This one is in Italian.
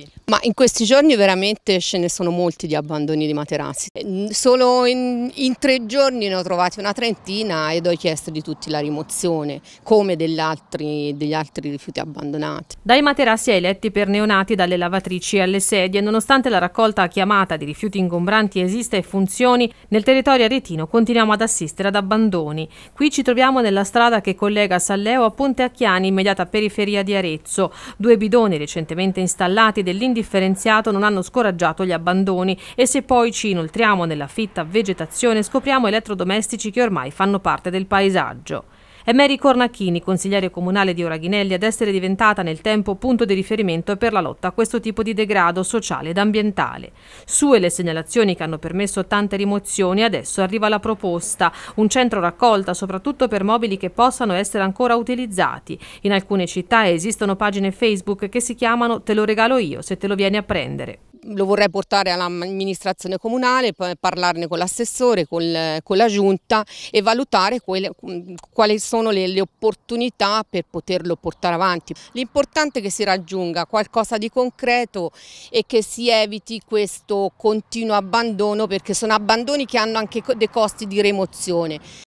fatti? Ma in questi giorni veramente ce ne sono molti di abbandoni di materassi. Eh, solo in, in tre giorni ne ho trovati una trentina ed ho chiesto di tutti la rimozione, come degli altri, degli altri rifiuti abbandonati. Dai materassi ai letti per neonati, dalle lavatrici alle sedie, nonostante la raccolta chiamata di rifiuti ingombranti esista e funzioni, nel territorio aretino continuiamo ad assistere ad abbandoni. Qui ci troviamo nella strada che collega San Leo a Ponte Acchiani, immediata periferia di Arezzo. Due bidoni recentemente installati dell'indifferenziato non hanno scoraggiato gli abbandoni e se poi ci inoltriamo nella fitta vegetazione scopriamo elettrodomestici che ormai fanno parte del paesaggio. È Mary Cornacchini, consigliere comunale di Oraghinelli, ad essere diventata nel tempo punto di riferimento per la lotta a questo tipo di degrado sociale ed ambientale. Sue le segnalazioni che hanno permesso tante rimozioni, adesso arriva la proposta, un centro raccolta soprattutto per mobili che possano essere ancora utilizzati. In alcune città esistono pagine Facebook che si chiamano Te lo regalo io se te lo vieni a prendere lo vorrei portare all'amministrazione comunale, parlarne con l'assessore, con, la giunta e valutare quelle, quali sono le, le, opportunità per poterlo portare avanti. L'importante è che si raggiunga qualcosa di concreto e che si eviti questo continuo abbandono perché sono abbandoni che hanno anche dei costi di remozione